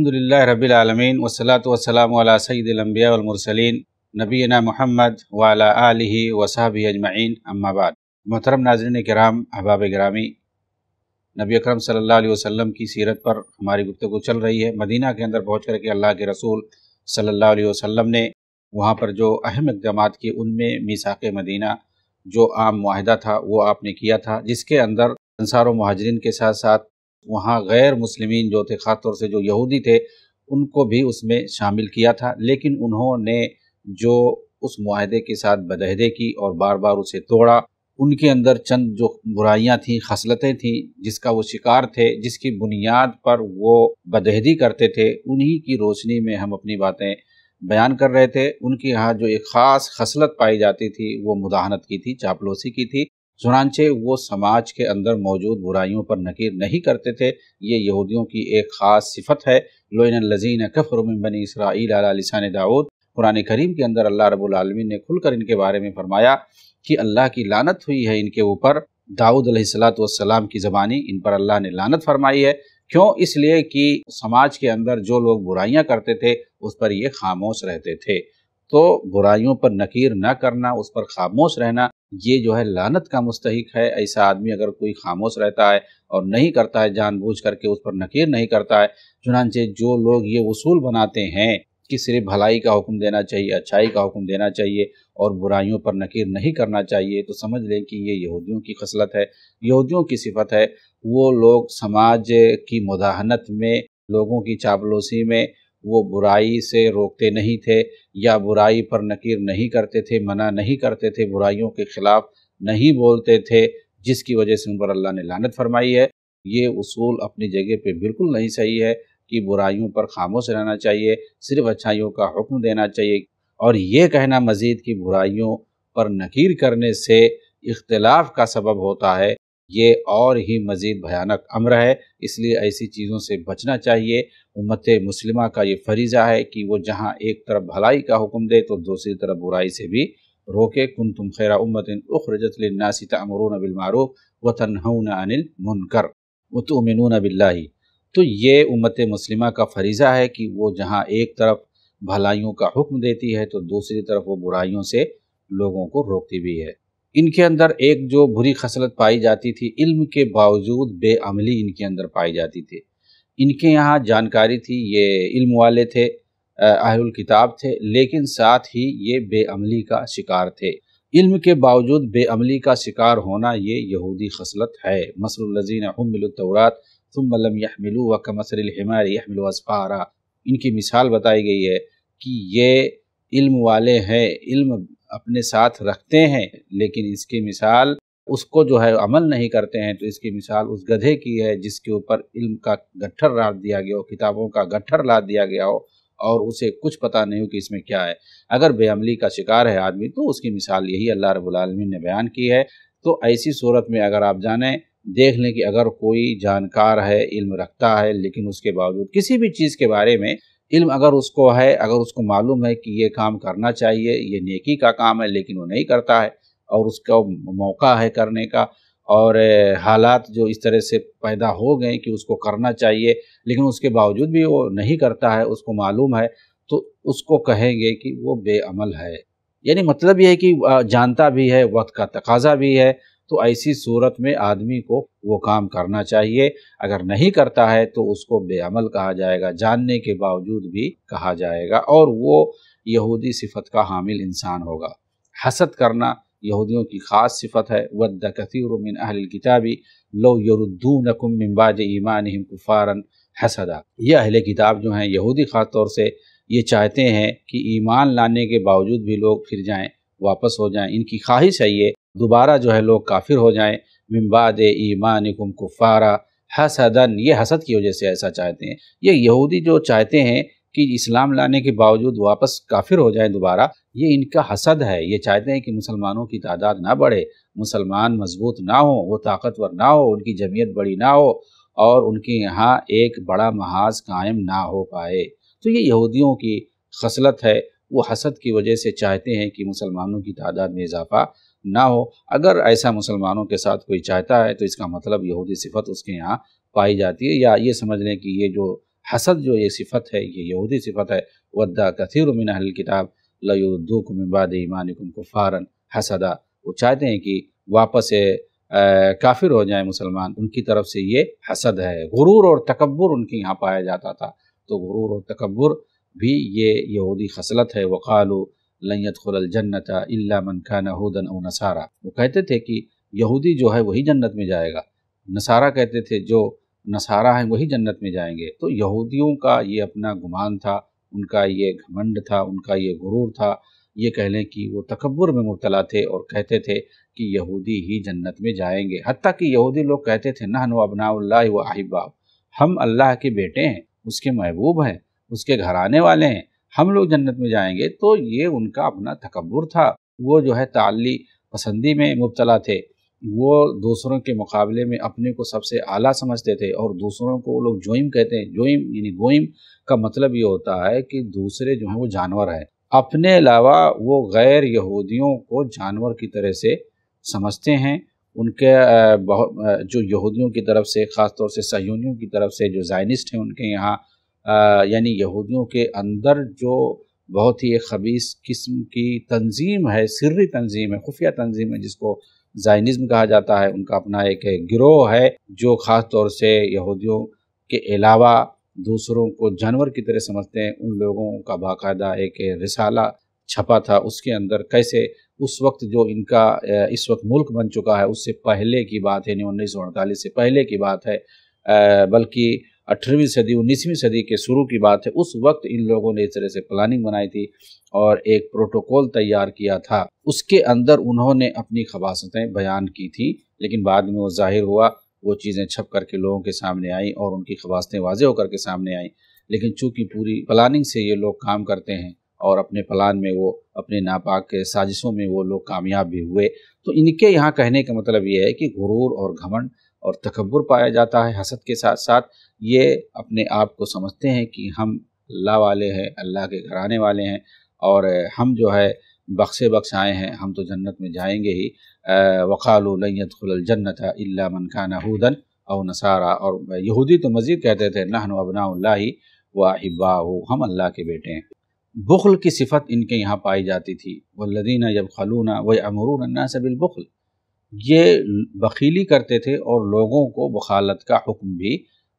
अलहमदिल्ला रबीआलमीन वसलात वसलाम सईदम्बियामरसलिन नबीना महमद वाला आलि वसाब अजमैन अम्माबाद मोहतरम नाजरन कराम अहबाब ग्रामी नबी अकरम सल्लल्लाहु अलैहि वसल्लम की सीरत पर हमारी गुफ्तु चल रही है मदीना के अंदर पहुँच करके अल्लाह के रसूल सल्लल्लाहु अलैहि वसल्लम ने वहाँ पर जो अहम इकदाम किए उनमें मिसाक मदीना जो आम माहिदा था वो आपने किया था जिसके अंदर अनसार महाजरीन के साथ साथ वहाँ गैर मुसलमान जो थे ख़ासतौर से जो यहूदी थे उनको भी उसमें शामिल किया था लेकिन उन्होंने जो उस माहे के साथ बदहदे की और बार बार उसे तोड़ा उनके अंदर चंद जो बुराइयाँ थीं खसलतें थीं जिसका वो शिकार थे जिसकी बुनियाद पर वो बदहदी करते थे उन्हीं की रोशनी में हम अपनी बातें बयान कर रहे थे उनके यहाँ जो एक ख़ास खसलत पाई जाती थी वो मुदाहनत की थी चापलोसी की थी चुनाचे वो समाज के अंदर मौजूद बुराइयों पर नकीर नहीं करते थे ये यहूदियों की एक ख़ास सिफत है लोइन लजीन कफ़र बनी इसराइल लसान दाऊद कुरान करीम के अंदर अल्लाह रबालमीन ने खुलकर इनके बारे में फरमाया कि अल्लाह की लानत हुई है इनके ऊपर दाऊद सलाम की ज़बानी इन पर अल्लाह ने लानत फरमाई है क्यों इसलिए कि समाज के अंदर जो लोग बुराइयां करते थे उस पर ये खामोश रहते थे तो बुराइयों पर नकीर न करना उस पर खामोश रहना ये जो है लानत का मुस्तक है ऐसा आदमी अगर कोई खामोश रहता है और नहीं करता है जानबूझ करके उस पर नकीर नहीं करता है चुनाचे जो लोग ये उसूल बनाते हैं कि सिर्फ भलाई का हुक्म देना चाहिए अच्छाई का हुक्म देना चाहिए और बुराइयों पर नकीर नहीं करना चाहिए तो समझ लें कि ये यहूदियों की खसलत है यहूदियों की सिफत है वो लोग समाज की मुदाहनत में लोगों की चापलोसी में वो बुराई से रोकते नहीं थे या बुराई पर नकीर नहीं करते थे मना नहीं करते थे बुराइयों के ख़िलाफ़ नहीं बोलते थे जिसकी वजह से उन पर अल्लाह ने लानत फरमाई है ये उसूल अपनी जगह पे बिल्कुल नहीं सही है कि बुराइयों पर खामोश रहना चाहिए सिर्फ अच्छाइयों का हुक्म देना चाहिए और ये कहना मज़ीद कि बुराइयों पर नकीर करने से इख्तलाफ का सबब होता है ये और ही मज़ीद भयानक अमर है इसलिए ऐसी चीज़ों से बचना चाहिए उम्मत मुस्लिमा का ये फरीज़ा है कि वो जहाँ एक तरफ भलाई का हुक्म दे तो दूसरी तरफ बुराई से भी रोके कुन तुम खैर उम्मत उखरजतलनासी तमरून नबिलमारूफ व तनहन अनिल मुनकर व तो तो ये उम्मत मुस्लिमा का फरीज़ा है कि वो जहाँ एक तरफ भलाइयों का हुक्म देती है तो दूसरी तरफ वो बुराइयों से लोगों को रोकती भी है इनके अंदर एक जो बुरी खसलत पाई जाती थी इल्म के बावजूद बेअमली इनके अंदर पाई जाती थी इनके यहाँ जानकारी थी ये इल्म वाले थे अहल किताब थे लेकिन साथ ही ये बेअमली का शिकार थे इल्म के बावजूद बेअमली का शिकार होना ये यहूदी खसलत है मसलजीन तौरात तुम यहमिलू व कमसरमार यहमिल इनकी मिसाल बताई गई है कि ये इल्म वाले हैं इल्म अपने साथ रखते हैं लेकिन इसकी मिसाल उसको जो है अमल नहीं करते हैं तो इसकी मिसाल उस गधे की है जिसके ऊपर इल्म का गट्ठर लाद दिया गया हो किताबों का गट्ठर लाद दिया गया हो और उसे कुछ पता नहीं हो कि इसमें क्या है अगर बेअमली का शिकार है आदमी तो उसकी मिसाल यही अल्लाह रबालमीन ने बयान की है तो ऐसी सूरत में अगर आप जानें देख लें कि अगर कोई जानकार है इल्म रखता है लेकिन उसके बावजूद किसी भी चीज़ के बारे में इल्म अगर उसको है अगर उसको मालूम है कि ये काम करना चाहिए ये नेकी का काम है लेकिन वो नहीं करता है और उसका मौका है करने का और हालात जो इस तरह से पैदा हो गए कि उसको करना चाहिए लेकिन उसके बावजूद भी वो नहीं करता है उसको मालूम है तो उसको कहेंगे कि वो बेअमल है यानी मतलब यह है कि जानता भी है वक्त का तकाजा भी है तो ऐसी सूरत में आदमी को वो काम करना चाहिए अगर नहीं करता है तो उसको बेअमल कहा जाएगा जानने के बावजूद भी कहा जाएगा और वो यहूदी सिफत का हामिल इंसान होगा हसद करना यहूदियों की ख़ास सिफत है वद अहल किताबी लो यरुद्दूनकुम मिम्बाज ईमान कुफ़ारन हसदा ये अहल किताब जो हैं यहूदी ख़ास तौर से ये चाहते हैं कि ईमान लाने के बावजूद भी लोग फिर जाएं वापस हो जाएं इनकी ख्वाहिश है ये दोबारा जो है लोग काफिर हो जाएँ मिम्बाद ईमान कुम कुफ़ारा हसदन ये हसद की वजह से ऐसा चाहते हैं ये यहूदी जो चाहते हैं कि इस्लाम लाने के बावजूद वापस काफिर हो जाए दोबारा ये इनका हसद है ये चाहते हैं कि मुसलमानों की तादाद ना बढ़े मुसलमान मजबूत ना हो वो ताकतवर ना हो उनकी जमीयत बड़ी ना हो और उनके यहाँ एक बड़ा महाज कायम ना हो पाए तो ये यहूदियों की खसलत है वो हसद की वजह से चाहते हैं कि मुसलमानों की तादाद में इजाफा ना हो अगर ऐसा मुसलमानों के साथ कोई चाहता है तो इसका मतलब यहूदी सिफत उसके यहाँ पाई जाती है या ये समझ लें कि ये जो हसद जो ये सिफत है ये यहूदी सिफत है वद्दा कथिर मिन अहल किताब लयुद्दूक ईमान ईमानकुम कुफारन हसदा वो चाहते हैं कि वापस काफिर हो जाए मुसलमान उनकी तरफ से ये हसद है गुरूर और तकबर उनके यहाँ पाया जाता था तो गुरूर और तकबर भी ये यहूदी खसलत है वक़ालू जन्नत मन खान हदन और नसारा वो कहते थे कि यहूदी जो है वही जन्नत में जाएगा नसारा कहते थे जो नसारा हैं वही जन्नत में जाएंगे तो यहूदियों का ये अपना गुमान था उनका ये घमंड था उनका ये गुरूर था ये कह लें कि वो तकबर में मुबतला थे और कहते थे कि यहूदी ही जन्नत में जाएंगे हती कि यहूदी लोग कहते थे नहन वबनाल्ला व हम अल्लाह के बेटे हैं उसके महबूब हैं उसके घराने वाले हैं हम लोग जन्नत में जाएंगे तो ये उनका अपना तकबर था वो जो है ताली पसंदी में मुबतला थे वो दूसरों के मुकाबले में अपने को सबसे आला समझते थे और दूसरों को वो लोग जोइम कहते हैं जोइम यानी गोइम का मतलब ये होता है कि दूसरे जो हैं वो जानवर हैं अपने अलावा वो गैर यहूदियों को जानवर की तरह से समझते हैं उनके जो यहूदियों की तरफ से ख़ास तौर से सहयोगियों की तरफ से जो जाइनिस्ट हैं उनके यहाँ यानी यहूदियों के अंदर जो बहुत ही एक खबीस किस्म की तंजीम है सिर्री तंजीम है खुफिया तंजीम है जिसको जाइनिज़्म कहा जाता है उनका अपना एक गिरोह है जो ख़ास तौर से यहूदियों के अलावा दूसरों को जानवर की तरह समझते हैं उन लोगों का बाकायदा एक रिसाला छपा था उसके अंदर कैसे उस वक्त जो इनका इस वक्त मुल्क बन चुका है उससे पहले की बात है उन्नीस सौ अड़तालीस से पहले की बात है बल्कि अठारहवीं सदी उन्नीसवीं सदी के शुरू की बात है उस वक्त इन लोगों ने इस तरह से प्लानिंग बनाई थी और एक प्रोटोकॉल तैयार किया था उसके अंदर उन्होंने अपनी खबासतें बयान की थी लेकिन बाद में वो जाहिर हुआ वो चीज़ें छप करके लोगों के सामने आई और उनकी खबासतें वाजे होकर के सामने आई लेकिन चूंकि पूरी प्लानिंग से ये लोग काम करते हैं और अपने प्लान में वो अपने नापाक के साजिशों में वो लोग कामयाब भी हुए तो इनके यहाँ कहने का मतलब ये है कि गुरूर और घमंड और तकबर पाया जाता है हसद के साथ साथ ये अपने आप को समझते हैं कि हम अल्लाह वाले हैं अल्लाह के घराने वाले हैं और हम जो है बख्शे बख्श आए हैं हम तो जन्नत में जाएंगे ही खुलजन्नत वक़ालजन्नत मनखाना हूदन और नसारा और यहूदी तो मज़ीद कहते थे नहन अबना वाहिबा हम अल्लाह के बेटे हैं बुखल की सिफत इनके यहाँ पाई जाती थी वल्लदीना जब खलूना व अमरून अन्ना से बिलबुखल ये वकीली करते थे और लोगों को बखालत का हुक्म भी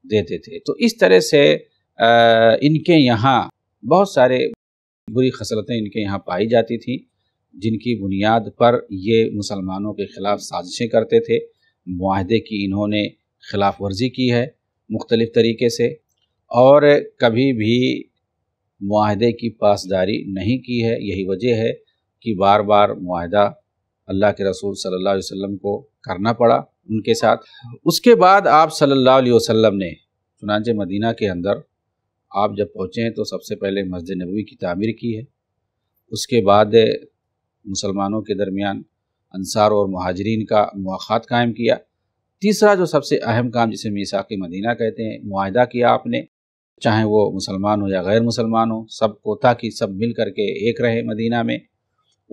देते थे तो इस तरह से इनके यहाँ बहुत सारे बुरी खसलतें इनके यहाँ पाई जाती थीं जिनकी बुनियाद पर ये मुसलमानों के ख़िलाफ़ साजिशें करते थे माहदे की इन्होंने खिलाफ वर्जी की है मुख्तलिफ़ तरीके से और कभी भी माहदे की पासदारी नहीं की है यही वजह है कि बार बार माहदा अल्लाह के रसूल सल्लल्लाहु अलैहि वसल्लम को करना पड़ा उनके साथ उसके बाद आप सल्लल्लाहु अलैहि वसल्लम ने चुनाच मदीना के अंदर आप जब पहुँचे तो सबसे पहले मस्जिद नबी की तमीर की है उसके बाद मुसलमानों के दरमियान अनसार और महाजरीन का मवाक़ात कायम किया तीसरा जो सबसे अहम काम जिसे मीसा के मदीना कहते हैं माहदा किया आपने चाहे वो मुसलमान हो या गैर मुसलमान हो को ताकि सब मिल करके एक रहे मदीना में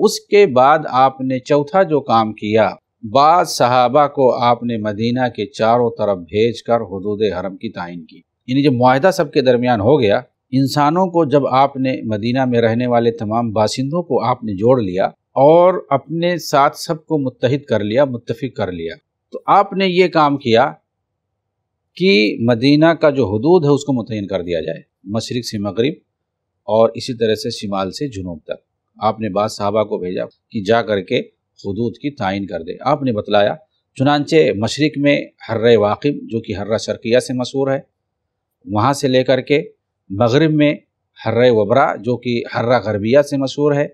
उसके बाद आपने चौथा जो काम किया बाद सहाबा को आपने मदीना के चारों तरफ भेज कर हदूद हरम की तयन की यानी जब सब सबके दरमियान हो गया इंसानों को जब आपने मदीना में रहने वाले तमाम बासिंदों को आपने जोड़ लिया और अपने साथ सबको मुतहद कर लिया मुतफिक कर लिया तो आपने ये काम किया कि मदीना का जो हदूद है उसको मुतन कर दिया जाए मशरक़ से मगरब और इसी तरह से शिमाल से जुनूब तक आपने बाद साहबा को भेजा कि जा करके हदूद की तयन कर दे आपने बतलाया चुनानचे मशरक़ में हर्र वाकिब जो कि हर्रा शर्किया से मशहूर है वहाँ से लेकर के मगरब में हर्र वबरा जो कि हर्रा गरबिया से मशहूर है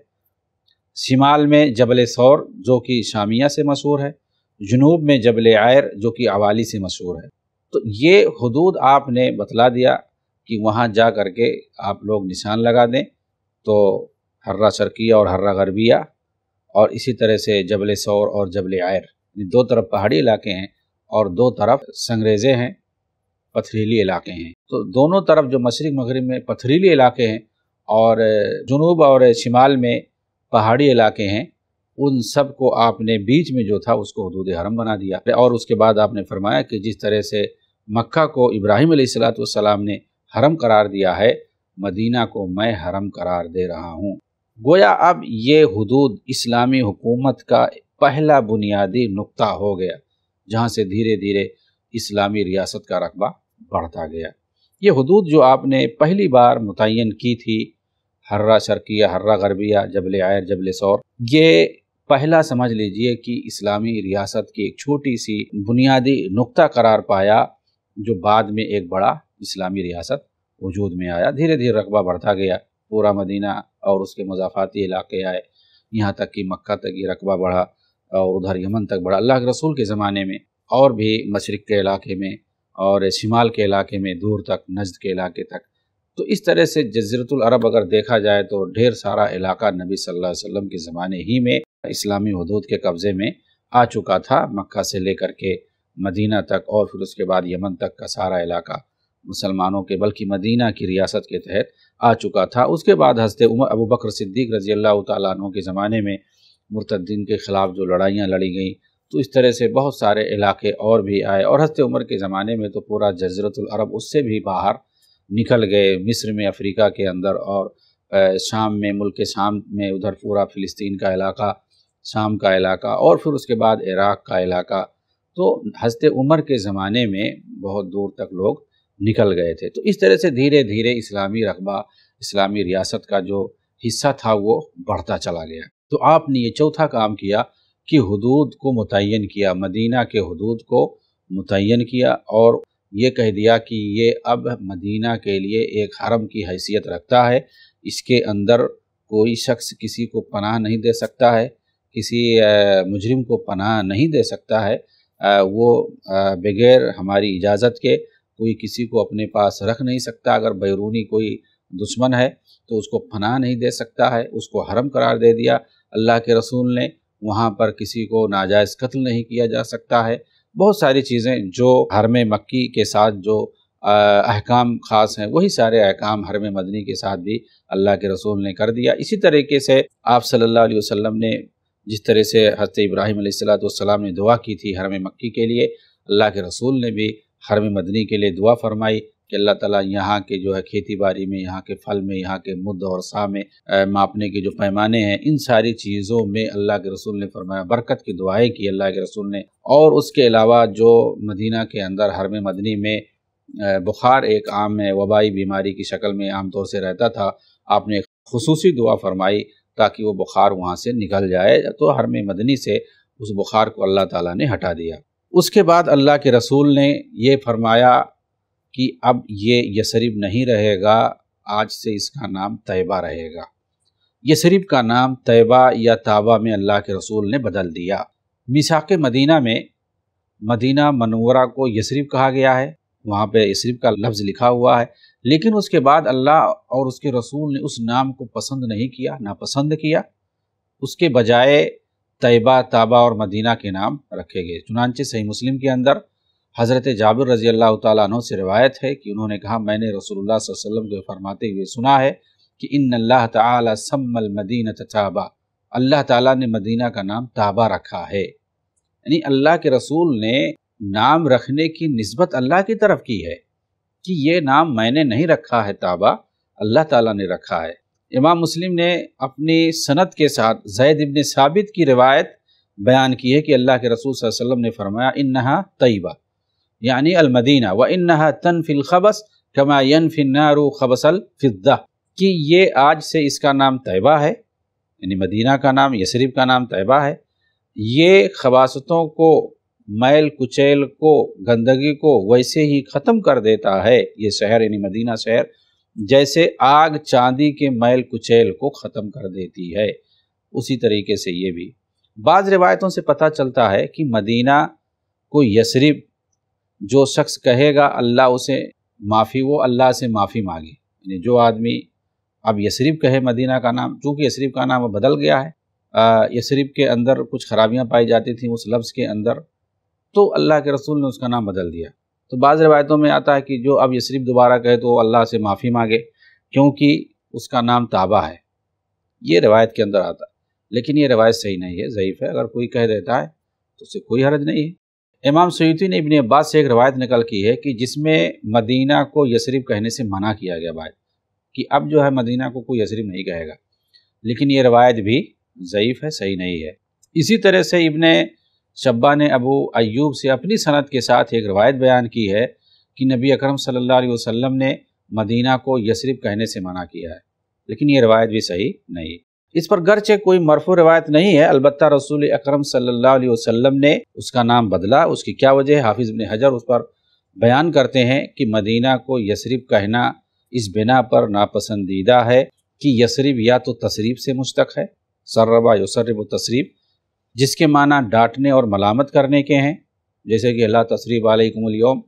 शिमाल में जबल सौर जो कि शामिया से मशहूर है जनूब में जबल आयर जो कि अवाली से मशहूर है तो ये हदूद आपने बतला दिया कि वहाँ जा कर के आप लोग निशान लगा दें तो हर्रा चरकिया और हर्रा गरबिया और इसी तरह से जबल सौर और जबल आयर दो तरफ पहाड़ी इलाके हैं और दो तरफ संग्रेज़े हैं पथरीली इलाके हैं तो दोनों तरफ जो मशरक मगरब में पथरीली इलाके हैं और जनूब और शिमाल में पहाड़ी इलाके हैं उन सब को आपने बीच में जो था उसको हदूद हरम बना दिया और उसके बाद आपने फरमाया कि जिस तरह से मक्का को इब्राहिम सलाम ने हरम करार दिया है मदीना को मैं हरम करार दे रहा हूँ गोया अब ये हदूद इस्लामी हुकूमत का पहला बुनियादी नुक्ता हो गया जहाँ से धीरे धीरे इस्लामी रियासत का रकबा बढ़ता गया ये हदूद जो आपने पहली बार मुतन की थी हर्रा शर्किया हर्रा गरबिया जबल आयर जबल सौर ये पहला समझ लीजिए कि इस्लामी रियासत की एक छोटी सी बुनियादी नुकता करार पाया जो बाद में एक बड़ा इस्लामी रियासत वजूद में आया धीरे धीरे रकबा बढ़ता गया पूरा मदीना और उसके मजाफाती इलाके आए यहाँ तक कि मक्का तक ये रकबा बढ़ा और उधर यमन तक बढ़ा अल्लाह के रसूल के ज़माने में और भी मशरक़ के इलाके में और शिमाल के इलाके में दूर तक नजद के इलाके तक तो इस तरह से जजरतुल अरब अगर देखा जाए तो ढेर सारा इलाका नबी सल्लल्लाहु अलैहि वसल्लम के ज़माने ही में इस्लामी हदूद के कब्ज़े में आ चुका था मक्का से लेकर के मदीना तक और फिर उसके बाद यमन तक का सारा इलाका मुसलमानों के बल्कि मदीना की रियासत के तहत आ चुका था उसके बाद हजरत उमर अबू बकर सिद्दीक रजी अल्लाह तु के ज़माने में मुरतद्दीन के ख़िलाफ़ जो लड़ाइयाँ लड़ी गई तो इस तरह से बहुत सारे इलाके और भी आए और हजरत उमर के ज़माने में तो पूरा अरब उससे भी बाहर निकल गए मिस्र में अफ्रीका के अंदर और शाम में मुल्क शाम में उधर पूरा फ़िलिस्तीन का इलाका शाम का इलाका और फिर उसके बाद इराक़ का इलाका तो हजरत उमर के ज़माने में बहुत दूर तक लोग निकल गए थे तो इस तरह से धीरे धीरे इस्लामी रकबा इस्लामी रियासत का जो हिस्सा था वो बढ़ता चला गया तो आपने ये चौथा काम किया कि हदूद को मुतन किया मदीना के हदूद को मुतन किया और ये कह दिया कि ये अब मदीना के लिए एक हरम की हैसियत रखता है इसके अंदर कोई शख्स किसी को पनाह नहीं दे सकता है किसी मुजरिम को पनाह नहीं दे सकता है वो बगैर हमारी इजाज़त के कोई किसी को अपने पास रख नहीं सकता अगर बैरूनी कोई दुश्मन है तो उसको फना नहीं दे सकता है उसको हरम करार दे दिया अल्लाह के रसूल ने वहाँ पर किसी को नाजायज़ कत्ल नहीं किया जा सकता है बहुत सारी चीज़ें जो हरम मक्की के साथ जो अहकाम ख़ास हैं वही सारे अहकाम हरम मदनी के साथ भी अल्लाह के रसूल ने कर दिया इसी तरीके से आप सल्लल्लाहु अलैहि वसल्लम ने जिस तरह से हज़रत इब्राहिम सलाम ने दुआ की थी हरम मक्की के लिए अल्लाह के रसूल ने भी हरम मदनी के लिए दुआ फरमाई कि अल्लाह ताला यहाँ के जो है खेती बाड़ी में यहाँ के फल में यहाँ के मुद और सा में मापने के जो पैमाने हैं इन सारी चीज़ों में अल्लाह के रसूल ने फरमाया बरकत की दुआएं की अल्लाह के रसूल ने और उसके अलावा जो मदीना के अंदर हरम मदनी में बुखार एक आम है वबाई बीमारी की शक्ल में आमतौर से रहता था आपने एक खसूसी दुआ फरमाई ताकि वो बुखार वहाँ से निकल जाए तो हरम मदनी से उस बुखार को अल्लाह ताला ने हटा दिया उसके बाद अल्लाह के रसूल ने यह फरमाया कि अब ये यसरिब नहीं रहेगा आज से इसका नाम तयबा रहेगा यसरिब का नाम तयबा या ताबा में अल्लाह के रसूल ने बदल दिया मिसाक मदीना में मदीना मनवरा को यसरिब कहा गया है वहाँ पे यसरिब का लफ्ज़ लिखा हुआ है लेकिन उसके बाद अल्लाह और उसके रसूल ने उस नाम को पसंद नहीं किया नापसंद किया उसके बजाय तयबा ताबा और मदीना के नाम रखे गए चुनानचे सही मुस्लिम के अंदर हज़रत जाबिर रजी अल्लाह तु से रवायत है कि उन्होंने कहा मैंने रसोल्ला वसम को फरमाते हुए सुना है कि इन अल्लाह तम्मल मदीना ताबा अल्लाह ताला ने मदीना का नाम ताबा रखा है यानी अल्लाह के रसूल ने नाम रखने की नस्बत अल्लाह की तरफ की है कि ये नाम मैंने नहीं रखा है ताबा अल्लाह ताला ने रखा है इमाम मुस्लिम ने अपनी सनत के साथ जैद इबन साबित की रिवायत बयान की है कि अल्लाह के रसूल वसल्लम ने फरमाया इन्हा तयबा यानी अलमदीना व इन्हा नहा तन फिल खबस कमा यन खबसल फिद्दा कि ये आज से इसका नाम तयबा है यानी मदीना का नाम यसरीब का नाम तयबा है ये खबासतों को मैल कुचैल को गंदगी को वैसे ही ख़त्म कर देता है ये शहर यानी मदीना शहर जैसे आग चांदी के मैल कुचैल को ख़त्म कर देती है उसी तरीके से ये भी बाज़ रिवायतों से पता चलता है कि मदीना को यसरिब जो शख्स कहेगा अल्लाह उसे माफ़ी वो अल्लाह से माफ़ी मांगे यानी जो आदमी अब यसरिब कहे मदीना का नाम चूँकि यसरिब का नाम बदल गया है यसरिब के अंदर कुछ खराबियाँ पाई जाती थी उस लफ्ज़ के अंदर तो अल्लाह के रसूल ने उसका नाम बदल दिया तो बाज़ रवायतों में आता है कि जो अब यसरीफ दोबारा कहे तो अल्लाह से माफ़ी मांगे क्योंकि उसका नाम ताबा है ये रवायत के अंदर आता है लेकिन ये रवायत सही नहीं है ज़यीफ़ है अगर कोई कह देता है तो उससे कोई हरज नहीं है इमाम सयती ने इबन अब्बास से एक रवायत निकल की है कि जिसमें मदीना को यसरीफ कहने से मना किया गया बात कि अब जो है मदीना को कोई यसरीफ नहीं कहेगा लेकिन ये रवायत भी ज़यीफ़ है सही नहीं है इसी तरह से इबन शब्बा ने अबू अयूब से अपनी सनत के साथ एक रवायत बयान की है कि नबी अकरम सल्लल्लाहु अलैहि वसल्लम ने मदीना को यसरिब कहने से मना किया है लेकिन ये रवायत भी सही नहीं इस पर गरचे कोई मरफू रवायत नहीं है अलबत् रसूल अक्रम सल्लाम ने उसका नाम बदला उसकी क्या वजह हाफिज़ बिन हजर उस पर बयान करते हैं कि मदीना को यसरिब कहना इस बिना पर नापसंदीदा है कि यसरिब या तो तसरीब से मुश्तक है सर्रबा यसरब तसरीब जिसके माना डांटने और मलामत करने के हैं जैसे कि अल्लाह तशरीफ आलकमलियोम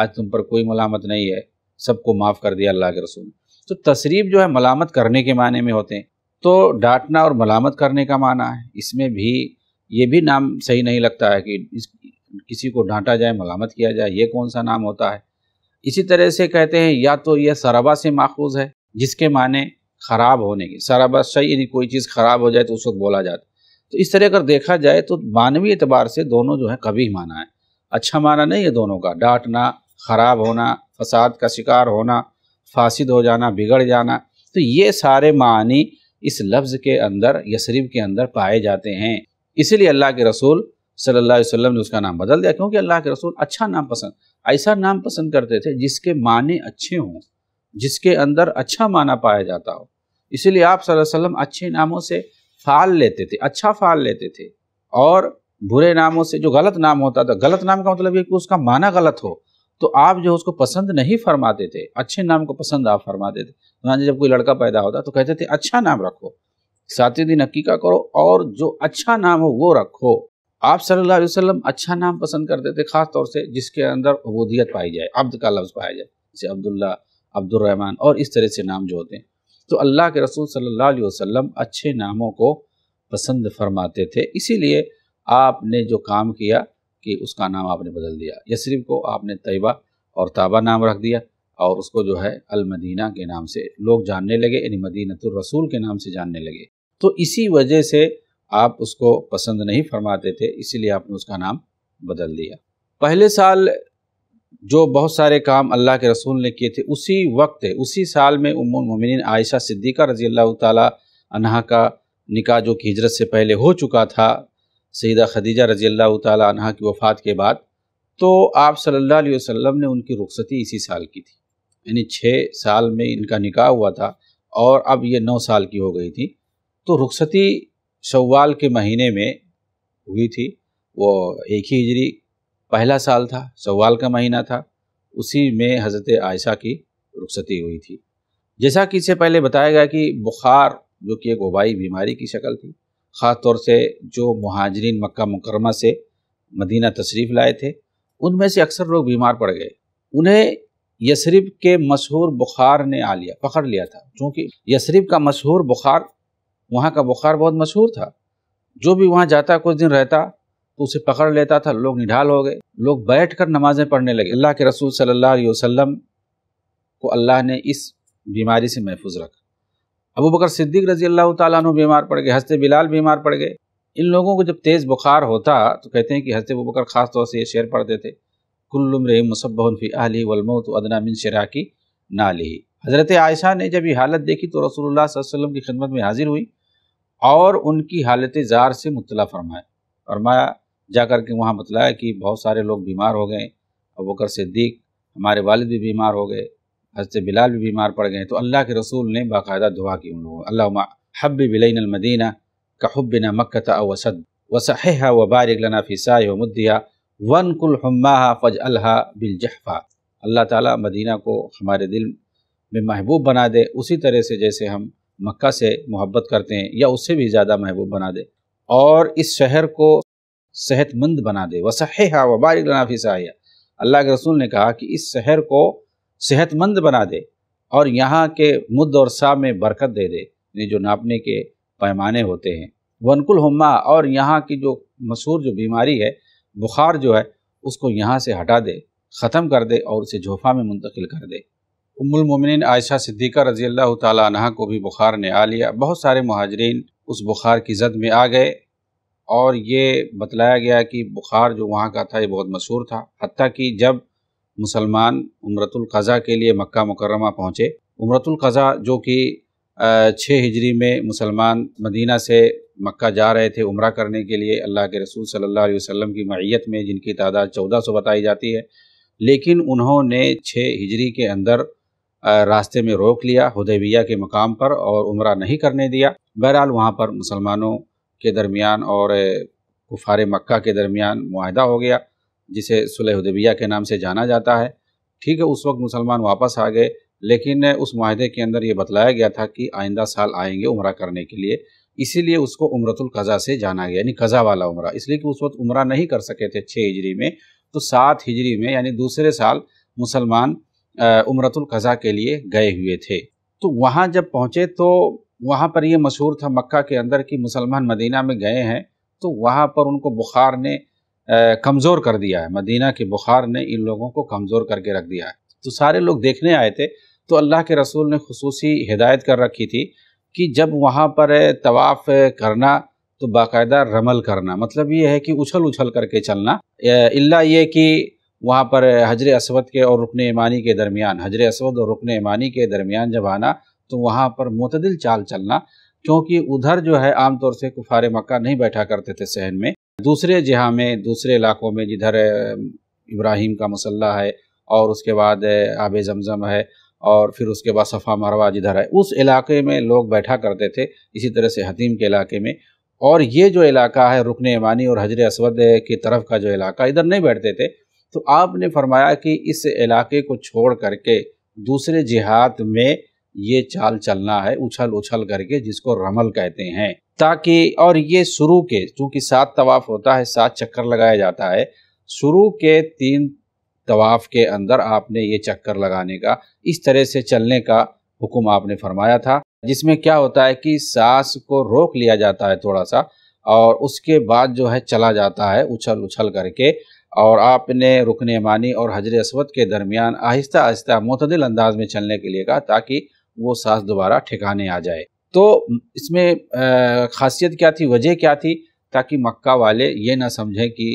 आज तुम पर कोई मलामत नहीं है सबको माफ़ कर दिया अल्लाह के रसूल तो तशरीफ जो है मलामत करने के माने में होते हैं तो डांटना और मलामत करने का माना है इसमें भी ये भी नाम सही नहीं लगता है कि इस किसी को डांटा जाए मलामत किया जाए ये कौन सा नाम होता है इसी तरह से कहते हैं या तो यह सराबा से माखूज है जिसके माने ख़राब होने की सराबा सही यदि कोई चीज़ ख़राब हो जाए तो उस वक्त बोला जाता तो इस तरह अगर देखा जाए तो मानवीय एतबार से दोनों जो है कभी माना है अच्छा माना नहीं है दोनों का डांटना ख़राब होना फसाद का शिकार होना फासिद हो जाना बिगड़ जाना तो ये सारे मानी इस लफ्ज़ के अंदर यसरीब के अंदर पाए जाते हैं इसीलिए अल्लाह के रसूल सल्लल्लाहु अलैहि वसल्लम ने उसका नाम बदल दिया क्योंकि अल्लाह के रसूल अच्छा नाम पसंद ऐसा नाम पसंद करते थे जिसके माने अच्छे हों जिसके अंदर अच्छा माना पाया जाता हो इसीलिए आप सल्लल्लाहु अलैहि वसल्लम अच्छे नामों से फाल लेते थे अच्छा फाल लेते थे और बुरे नामों से जो गलत नाम होता था गलत नाम का मतलब ये कि उसका माना गलत हो तो आप जो उसको पसंद नहीं फरमाते थे अच्छे नाम को पसंद आप फरमाते थे मानिए जब कोई लड़का पैदा होता तो कहते थे अच्छा नाम रखो सातवें दिन हकीका करो और जो अच्छा नाम हो वो रखो आप सल्लल्लाहु अलैहि वसल्लम अच्छा नाम पसंद करते थे ख़ास तौर से जिसके अंदर अबूदियत पाई जाए अब्द का लफ्ज़ पाया जाए जैसे अब्दुल्ला अब्दुलरहमान और इस तरह से नाम जो होते हैं तो अल्लाह के रसूल सल्लल्लाहु अलैहि वसल्लम अच्छे नामों को पसंद फरमाते थे इसीलिए आपने जो काम किया कि उसका नाम आपने बदल दिया यसरिफ को आपने तयबा और ताबा नाम रख दिया और उसको जो है अलमदीना के नाम से लोग जानने लगे यानी मदीनतुर रसूल के नाम से जानने लगे तो इसी वजह से आप उसको पसंद नहीं फरमाते थे इसीलिए आपने उसका नाम बदल दिया पहले साल जो बहुत सारे काम अल्लाह के रसूल ने किए थे उसी वक्त उसी साल में उमिन आयशा सिद्दीक़ा रज़ी अल्लाह तहा का निकाह जो कि हिजरत से पहले हो चुका था सईदा खदीजा रज़ी अल्लाह तहा की वफ़ात के बाद तो आप सल्ला वसम ने उनकी रुखसती इसी साल की थी यानी छः साल में इनका निकाह हुआ था और अब ये नौ साल की हो गई थी तो रुखसती शवाल के महीने में हुई थी वो एक ही हिजरी पहला साल था सवाल का महीना था उसी में हज़रत आयशा की रुखसती हुई थी जैसा कि इससे पहले बताया गया कि बुखार जो कि एक वबाई बीमारी की शक्ल थी ख़ास तौर से जो महाजरीन मक्का मुकरमा से मदीना तशरीफ़ लाए थे उनमें से अक्सर लोग बीमार पड़ गए उन्हें यसरिब के मशहूर बुखार ने आ लिया पकड़ लिया था क्योंकि यसरिब का मशहूर बुखार वहाँ का बुखार बहुत मशहूर था जो भी वहाँ जाता कुछ दिन रहता तो उसे पकड़ लेता था लोग निढाल हो गए लोग बैठ कर नमाज़ें पढ़ने लगे अल्लाह के रसूल सल्लल्लाहु अलैहि वसल्लम को अल्लाह ने इस बीमारी से महफूज रखा अबू बकर सिद्दीक रजी अल्लाह तु बीमार पड़ गए हस्ते बिलाल बीमार पड़ गए इन लोगों को जब तेज़ बुखार होता तो कहते हैं कि हस्ते अबू बकर ख़ास तौर से ये शेर पढ़ते थे कुल्लुम रही मुसब्बफ़ी अली वलमो तो अदना मिन शराकी नाली हज़रत आयशा ने जब यह हालत देखी तो रसूलुल्लाह वसल्लम की खिदमत में हाजिर हुई और उनकी हालत ज़ार से मुतला फरमाया फरमाया जाकर के वहाँ बतलाया कि बहुत सारे लोग बीमार हो गए अब बकर सिद्दीक हमारे वालिद भी बीमार हो गए हजरत बिलाल भी बीमार पड़ गए तो अल्लाह के रसूल ने बाकायदा दुआ की उन लोगों अल्लाह हब बिलमदीना का हब्बिना मक्का वसद वसह व बारिक लना व मुद्दिया वन कुल फ़ज अल्हा बिलजहफ़ा अल्लाह ताला मदीना को हमारे दिल में महबूब बना दे उसी तरह से जैसे हम मक्का से मोहब्बत करते हैं या उससे भी ज़्यादा महबूब बना दे और इस शहर को सेहतमंद बना दे वसहा वबारक लनाफी अल्लाह के रसूल ने कहा कि इस शहर को सेहतमंद बना दे और यहाँ के मुद्द और सा में बरकत दे दे जो नापने के पैमाने होते हैं वनकुल हम्मा और यहाँ की जो मशहूर जो बीमारी है बुखार जो है उसको यहाँ से हटा दे ख़त्म कर दे और उसे जोफा में मुंतकिल कर दे उमुलमिन आयशा सिद्दीक़ा रज़ी अल्लाह तह को भी बुखार ने आ लिया बहुत सारे महाजरीन उस बुखार की जद में आ गए और ये बतलाया गया कि बुखार जो वहाँ का था ये बहुत मशहूर था हती कि जब मुसलमान उम्रतुल्क़ा के लिए मक्का मुकरमा पहुँचे उम्रतुल्क़ा जो कि छः हिजरी में मुसलमान मदीना से मक्का जा रहे थे उम्र करने के लिए अल्लाह के रसूल सल्ला वसम की मैत में जिनकी तादाद चौदह सौ बताई जाती है लेकिन उन्होंने छः हिजरी के अंदर रास्ते में रोक लिया हदेबिया के मकाम पर और उम्र नहीं करने दिया बहरहाल वहाँ पर मुसलमानों के दरमियान और कुफार मक्का के दरमियान माहा हो गया जिसे सुलहदबिया के नाम से जाना जाता है ठीक है उस वक्त मुसलमान वापस आ गए लेकिन उस माहे के अंदर ये बतलाया गया था कि आइंदा साल आएंगे उम्र करने के लिए इसीलिए उसको उम्रतुल कज़ा से जाना गया यानी कज़ा वाला उम्र इसलिए कि उस वक्त उम्र नहीं कर सके थे छः हिजरी में तो सात हिजरी में यानी दूसरे साल मुसलमान उम्रतुल कज़ा के लिए गए हुए थे तो वहाँ जब पहुँचे तो वहाँ पर ये मशहूर था मक्का के अंदर कि मुसलमान मदीना में गए हैं तो वहाँ पर उनको बुखार ने कमज़ोर कर दिया है मदीना के बुखार ने इन लोगों को कमज़ोर करके रख दिया है तो सारे लोग देखने आए थे तो अल्लाह के रसूल ने खसूसी हिदायत कर रखी थी कि जब वहाँ पर तवाफ़ करना तो बाकायदा रमल करना मतलब ये है कि उछल उछल करके चलना इल्ला ये कि वहाँ पर हजर असवद के और रुकन ईमानी के दरमियान हजर असवद और रुकन ईमानी के दरमियान जब आना तो वहाँ पर मतदिल चाल चलना क्योंकि उधर जो है आमतौर से कुफार मक्का नहीं बैठा करते थे सहन में दूसरे जहाँ में दूसरे इलाकों में जिधर इब्राहिम का मसल्ला है और उसके बाद आब जमजम है और फिर उसके बाद सफ़ा मरवा जिधर है उस इलाके में लोग बैठा करते थे इसी तरह से हतीम के इलाके में और ये जो इलाका है रुकन ईमानी और हजर असवद की तरफ का जो इलाका इधर नहीं बैठते थे तो आपने फरमाया कि इस इलाके को छोड़ करके दूसरे जिहात में ये चाल चलना है उछल उछल करके जिसको रमल कहते हैं ताकि और ये शुरू के चूंकि सात तवाफ होता है सात चक्कर लगाया जाता है शुरू के तीन तवाफ के अंदर आपने ये चक्कर लगाने का इस तरह से चलने का हुक्म आपने फरमाया था जिसमें क्या होता है कि सांस को रोक लिया जाता है थोड़ा सा और उसके बाद जो है चला जाता है उछल उछल करके और आपने रुकने मानी और हजर असवद के दरमियान आहिस्ता आहिस्ता मतदिल अंदाज में चलने के लिए कहा ताकि वो सांस दोबारा ठिकाने आ जाए तो इसमें खासियत क्या थी वजह क्या थी ताकि मक्का वाले ये ना समझें कि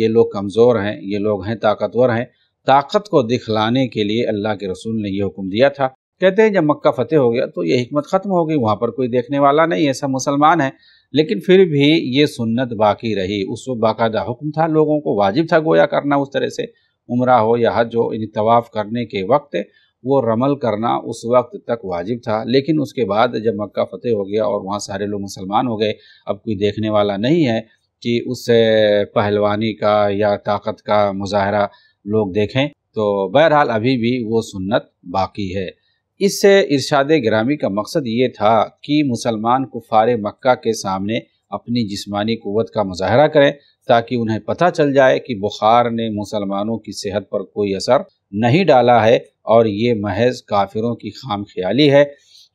ये लोग कमज़ोर हैं ये लोग हैं ताकतवर हैं ताकत को दिखलाने के लिए अल्लाह के रसूल ने यह हुक्म दिया था कहते हैं जब मक्का फतेह हो गया तो ये हमत ख़त्म हो गई वहाँ पर कोई देखने वाला नहीं ऐसा मुसलमान है लेकिन फिर भी ये सुन्नत बाकी रही उस वक्त बाकायदा हुक्म था लोगों को वाजिब था गोया करना उस तरह से उम्र हो या हज हो इन तवाफ़ करने के वक्त वो रमल करना उस वक्त तक वाजिब था लेकिन उसके बाद जब मक्का फ़तेह हो गया और वहाँ सारे लोग मुसलमान हो गए अब कोई देखने वाला नहीं है कि उस पहलवानी का या ताकत का मुजाहरा लोग देखें तो बहरहाल अभी भी वो सुन्नत बाकी है इससे इरशाद ग्रामी का मकसद ये था कि मुसलमान कुफार मक्का के सामने अपनी जिस्मानी क़वत का मुजाहरा करें ताकि उन्हें पता चल जाए कि बुखार ने मुसलमानों की सेहत पर कोई असर नहीं डाला है और ये महज काफिरों की खाम ख्याली है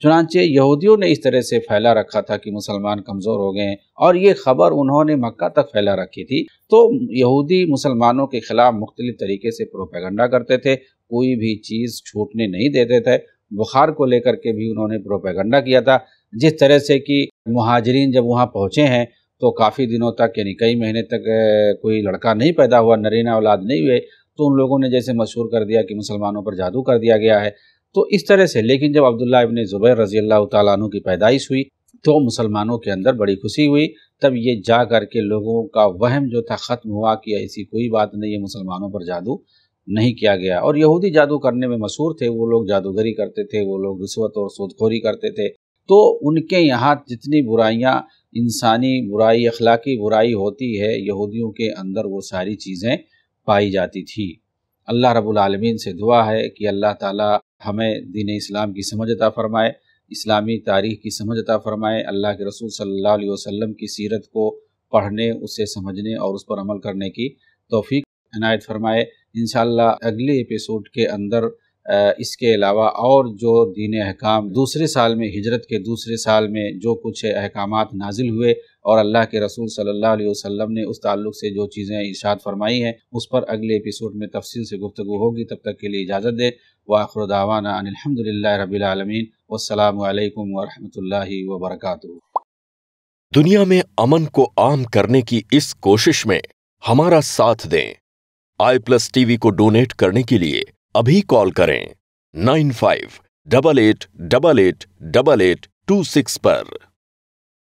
चुनाचे यहूदियों ने इस तरह से फैला रखा था कि मुसलमान कमज़ोर हो गए हैं और ये खबर उन्होंने मक्का तक फैला रखी थी तो यहूदी मुसलमानों के ख़िलाफ़ मुख्तलि तरीके से प्रोपेगंडा करते थे कोई भी चीज़ छूटने नहीं देते थे बुखार को लेकर के भी उन्होंने प्रोपेगंडा किया था जिस तरह से कि महाजरीन जब वहाँ पहुँचे हैं तो काफ़ी दिनों तक यानी कई महीने तक कोई लड़का नहीं पैदा हुआ नरीना औलाद नहीं हुए तो उन लोगों ने जैसे मशहूर कर दिया कि मुसलमानों पर जादू कर दिया गया है तो इस तरह से लेकिन जब अब्दुल्ला इबन ज़ुबैर रजी अल्लाह तु की पैदाइश हुई तो मुसलमानों के अंदर बड़ी खुशी हुई तब ये जा कर के लोगों का वहम जो था ख़त्म हुआ कि ऐसी कोई बात नहीं है मुसलमानों पर जादू नहीं किया गया और यहूदी जादू करने में मशहूर थे वो लोग जादूगरी करते थे वो लोग रिश्वत और सोदखोरी करते थे तो उनके यहाँ जितनी बुराइयाँ इंसानी बुराई अखलाकी बुराई होती है यहूदियों के अंदर वो सारी चीज़ें पाई जाती थी अल्लाह रब्बुल रबालमीन से दुआ है कि अल्लाह ताला हमें दीन इस्लाम की समझ अता फ़रमाए इस्लामी तारीख की समझ अता फ़रमाए अल्लाह के रसूल सल्लल्लाहु अलैहि वसल्लम की सीरत को पढ़ने उसे समझने और उस पर अमल करने की तोफ़ी इनायत फ़रमाए इन अगले एपिसोड के अंदर इसके अलावा और जो दीन अहकाम दूसरे साल में हिजरत के दूसरे साल में जो कुछ अहकाम नाजिल हुए और अल्लाह के रसूल सल्लल्लाहु अलैहि वसल्लम ने उस ताल्लुक़ से जो चीज़ें इर्शाद फरमाई हैं उस पर अगले एपिसोड में तफसील से गुफ्तु होगी तब तक के लिए इजाज़त दे वाखर दावाना अनिलहमदिल्ला रबीआलमीन वालकम वरहमल वबरक दुनिया में अमन को आम करने की इस कोशिश में हमारा साथ दें आई प्लस टीवी को डोनेट करने के लिए अभी कॉल करें nine five double eight double eight double eight two six पर